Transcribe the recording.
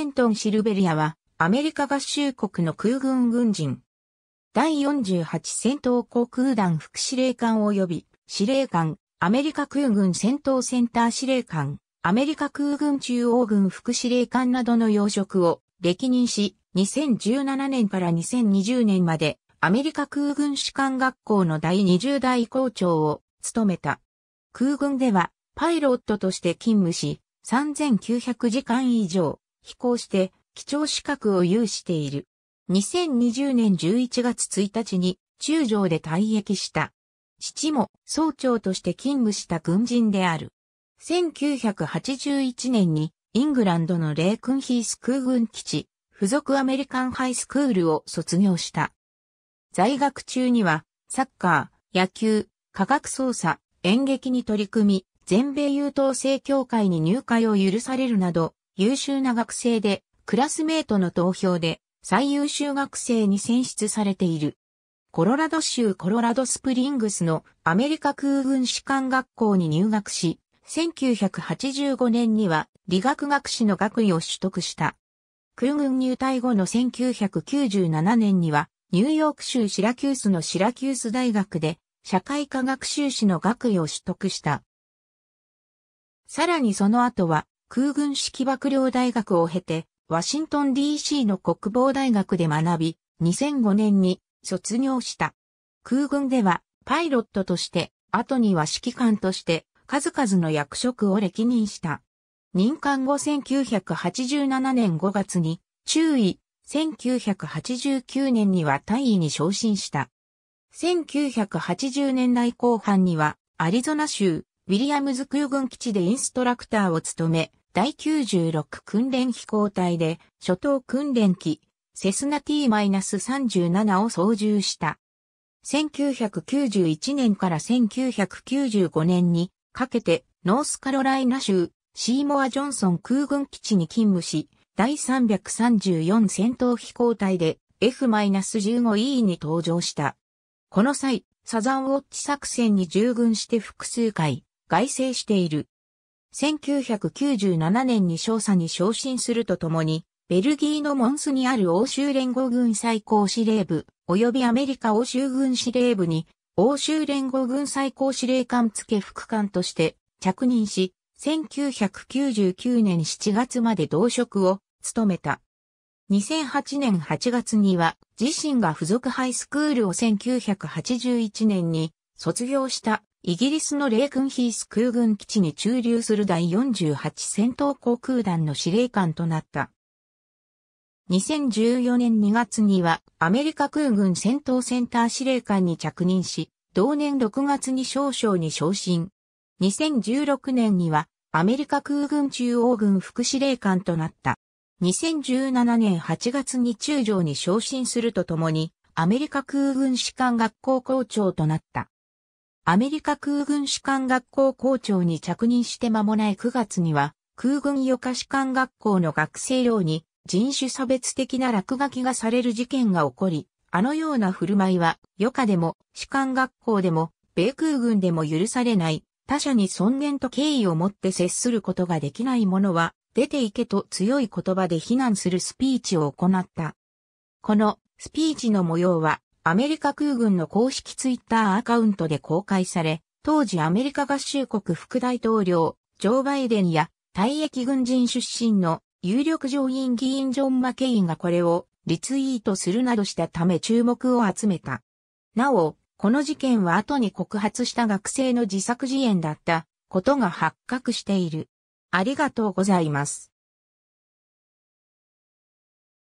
ペントン・シルベリアは、アメリカ合衆国の空軍軍人。第48戦闘航空団副司令官及び、司令官、アメリカ空軍戦闘センター司令官、アメリカ空軍中央軍副司令官などの要職を歴任し、2017年から2020年まで、アメリカ空軍士官学校の第20代校長を務めた。空軍では、パイロットとして勤務し、3900時間以上、飛行して基調資格を有している。2020年11月1日に中将で退役した。父も総長として勤務した軍人である。1981年にイングランドのレイクンヒース空軍基地付属アメリカンハイスクールを卒業した。在学中にはサッカー、野球、科学操作、演劇に取り組み、全米優等生協会に入会を許されるなど、優秀な学生で、クラスメートの投票で最優秀学生に選出されている。コロラド州コロラドスプリングスのアメリカ空軍士官学校に入学し、1985年には理学学士の学位を取得した。空軍入隊後の1997年には、ニューヨーク州シラキュースのシラキュース大学で社会科学修士の学位を取得した。さらにその後は空軍式幕僚大学を経て、ワシントン DC の国防大学で学び、2005年に卒業した。空軍ではパイロットとして、後には指揮官として数々の役職を歴任した。任官後1987年5月に中尉、1989年には大尉に昇進した。1980年代後半にはアリゾナ州ウィリアムズ空軍基地でインストラクターを務め、第96訓練飛行隊で初等訓練機、セスナ T-37 を操縦した。1991年から1995年にかけてノースカロライナ州シーモア・ジョンソン空軍基地に勤務し、第334戦闘飛行隊で F-15E に登場した。この際、サザンウォッチ作戦に従軍して複数回、外制している。1997年に少佐に昇進するとともに、ベルギーのモンスにある欧州連合軍最高司令部、及びアメリカ欧州軍司令部に、欧州連合軍最高司令官付副官として着任し、1999年7月まで同職を務めた。2008年8月には自身が付属ハイスクールを1981年に卒業したイギリスのレイクンヒース空軍基地に駐留する第48戦闘航空団の司令官となった。2014年2月にはアメリカ空軍戦闘センター司令官に着任し、同年6月に少将に昇進。2016年にはアメリカ空軍中央軍副司令官となった。2017年8月に中将に昇進するとともに、アメリカ空軍士官学校校長となった。アメリカ空軍士官学校校長に着任して間もない9月には、空軍予科士官学校の学生寮に人種差別的な落書きがされる事件が起こり、あのような振る舞いは、余暇でも、士官学校でも、米空軍でも許されない、他者に尊厳と敬意を持って接することができない者は、出て行けと強い言葉で非難するスピーチを行った。このスピーチの模様はアメリカ空軍の公式ツイッターアカウントで公開され、当時アメリカ合衆国副大統領、ジョー・バイデンや退役軍人出身の有力上院議員ジョン・マケインがこれをリツイートするなどしたため注目を集めた。なお、この事件は後に告発した学生の自作自演だったことが発覚している。ありがとうございます。